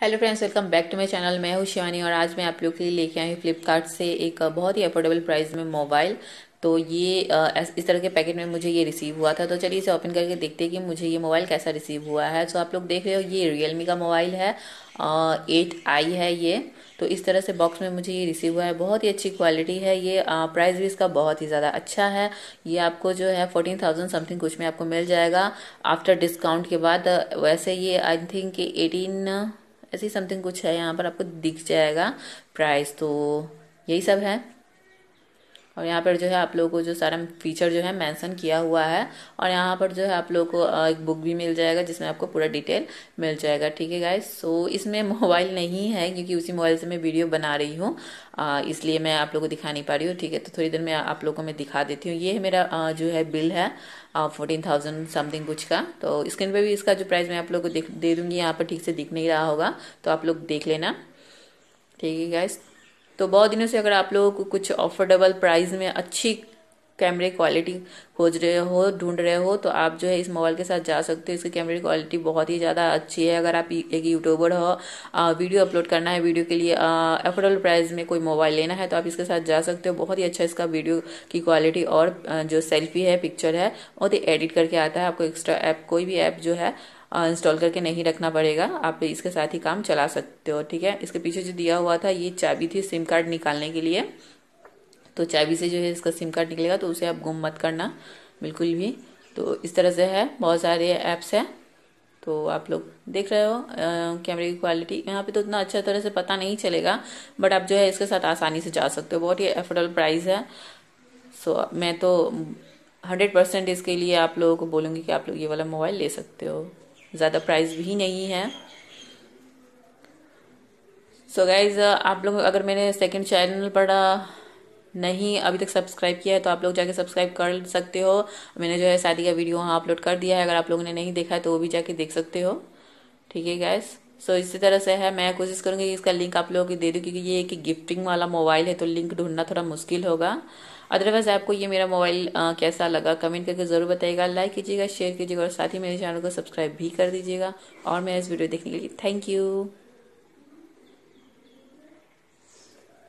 hello friends welcome back to my channel मैं हूं शिवानी और आज मैं आप लोग के लिए लेके आई हूं फ्लिपकार्ट से एक बहुत ही अफोर्डेबल प्राइस में मोबाइल तो ये इस तरह के पैकेट में मुझे ये रिसीव हुआ था तो चलिए इसे ओपन करके देखते हैं कि मुझे ये मोबाइल कैसा रिसीव हुआ है तो आप लोग देख रहे हो ये रियलमी का मोबाइल है एट आई है ये तो इस तरह से बॉक्स में मुझे ये रिसीव हुआ है बहुत ही अच्छी क्वालिटी है ये प्राइस भी इसका बहुत ही ज़्यादा अच्छा है ये आपको जो है फोर्टीन थाउजेंड समथिंग कुछ में आपको मिल जाएगा आफ्टर डिस्काउंट के बाद वैसे ये आई थिंक एटीन ऐसे समथिंग कुछ है यहाँ पर आपको दिख जाएगा प्राइस तो यही सब है और यहाँ पर जो है आप लोगों को जो सारा फीचर जो है मेंशन किया हुआ है और यहाँ पर जो है आप लोगों को एक बुक भी मिल जाएगा जिसमें आपको पूरा डिटेल मिल जाएगा ठीक है गाइज सो इसमें मोबाइल नहीं है क्योंकि उसी मोबाइल से मैं वीडियो बना रही हूँ इसलिए मैं आप लोग को दिखा नहीं पा रही हूँ ठीक है तो थोड़ी देर में आप लोग को मैं दिखा देती हूँ ये है मेरा जो है बिल है फोर्टीन थाउजेंड समथिंग कुछ का तो स्क्रीन पर भी इसका जो प्राइस मैं आप लोग को दे दूँगी यहाँ पर ठीक से दिख नहीं रहा होगा तो आप लोग देख लेना ठीक है गाइज तो बहुत दिनों से अगर आप लोगों को कुछ ऑफर्डेबल प्राइस में अच्छी कैमरे क्वालिटी खोज रहे हो ढूंढ रहे हो तो आप जो है इस मोबाइल के साथ जा सकते हो इसकी कैमरे क्वालिटी बहुत ही ज़्यादा अच्छी है अगर आप एक यूट्यूबर हो आ, वीडियो अपलोड करना है वीडियो के लिए अफोर्डेबल प्राइस में कोई मोबाइल लेना है तो आप इसके साथ जा सकते हो बहुत ही अच्छा इसका वीडियो की क्वालिटी और जो सेल्फी है पिक्चर है बहुत ही एडिट करके आता है आपको एक्स्ट्रा ऐप कोई भी ऐप जो है इंस्टॉल करके नहीं रखना पड़ेगा आप इसके साथ ही काम चला सकते हो ठीक है इसके पीछे जो दिया हुआ था ये चाबी थी सिम कार्ड निकालने के लिए तो चाबी से जो है इसका सिम कार्ड निकलेगा तो उसे आप गुम मत करना बिल्कुल भी तो इस तरह से है बहुत सारे ऐप्स हैं तो आप लोग देख रहे हो कैमरे की क्वालिटी यहाँ पे तो उतना अच्छा तरह से पता नहीं चलेगा बट आप जो है इसके साथ आसानी से जा सकते हो बहुत ही एफोर्डेबल प्राइस है सो so, मैं तो हंड्रेड परसेंट इसके लिए आप लोगों को बोलूँगी कि आप लोग ये वाला मोबाइल ले सकते हो ज़्यादा प्राइस भी नहीं है सो so गाइज आप लोग अगर मेरे सेकेंड चैनल पढ़ा नहीं अभी तक सब्सक्राइब किया है तो आप लोग जाके सब्सक्राइब कर सकते हो मैंने जो है शादी का वीडियो वहाँ अपलोड कर दिया है अगर आप लोगों ने नहीं देखा है तो वो भी जाके देख सकते हो ठीक है गैस सो so, इसी तरह से है मैं कोशिश करूँगी कि इसका लिंक आप लोगों को दे दूँ क्योंकि ये एक गिफ्टिंग वाला मोबाइल है तो लिंक ढूंढना थोड़ा मुश्किल होगा अदरवाइज़ आपको ये मेरा मोबाइल कैसा लगा कमेंट करके ज़रूर बताइएगा लाइक कीजिएगा शेयर कीजिएगा और साथ ही मेरे चैनल को सब्सक्राइब भी कर दीजिएगा और मेरा इस वीडियो देखने के लिए थैंक यू